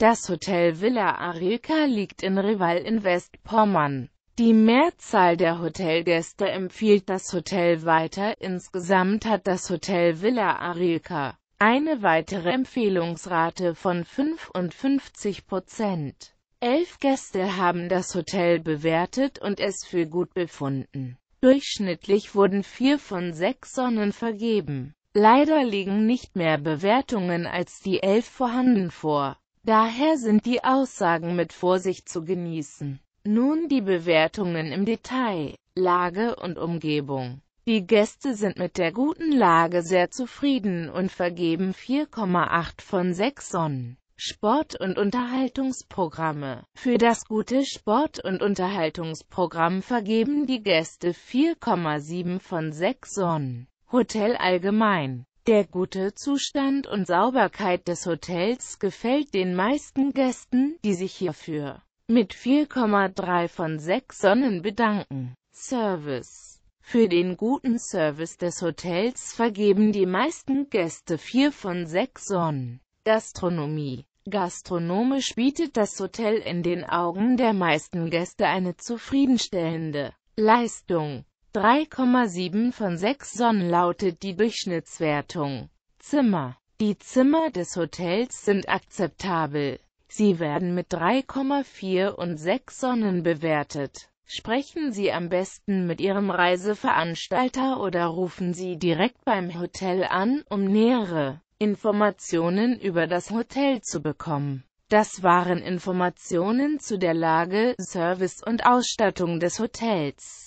Das Hotel Villa Arilka liegt in Rival in Westpommern. Die Mehrzahl der Hotelgäste empfiehlt das Hotel weiter, insgesamt hat das Hotel Villa Arilka eine weitere Empfehlungsrate von 55 Prozent. Elf Gäste haben das Hotel bewertet und es für gut befunden. Durchschnittlich wurden vier von sechs Sonnen vergeben. Leider liegen nicht mehr Bewertungen als die elf vorhanden vor. Daher sind die Aussagen mit Vorsicht zu genießen. Nun die Bewertungen im Detail, Lage und Umgebung. Die Gäste sind mit der guten Lage sehr zufrieden und vergeben 4,8 von 6 Sonnen. Sport- und Unterhaltungsprogramme. Für das gute Sport- und Unterhaltungsprogramm vergeben die Gäste 4,7 von 6 Sonnen. Hotel allgemein. Der gute Zustand und Sauberkeit des Hotels gefällt den meisten Gästen, die sich hierfür mit 4,3 von 6 Sonnen bedanken. Service Für den guten Service des Hotels vergeben die meisten Gäste 4 von 6 Sonnen. Gastronomie Gastronomisch bietet das Hotel in den Augen der meisten Gäste eine zufriedenstellende Leistung. 3,7 von 6 Sonnen lautet die Durchschnittswertung. Zimmer Die Zimmer des Hotels sind akzeptabel. Sie werden mit 3,4 und 6 Sonnen bewertet. Sprechen Sie am besten mit Ihrem Reiseveranstalter oder rufen Sie direkt beim Hotel an, um nähere Informationen über das Hotel zu bekommen. Das waren Informationen zu der Lage, Service und Ausstattung des Hotels.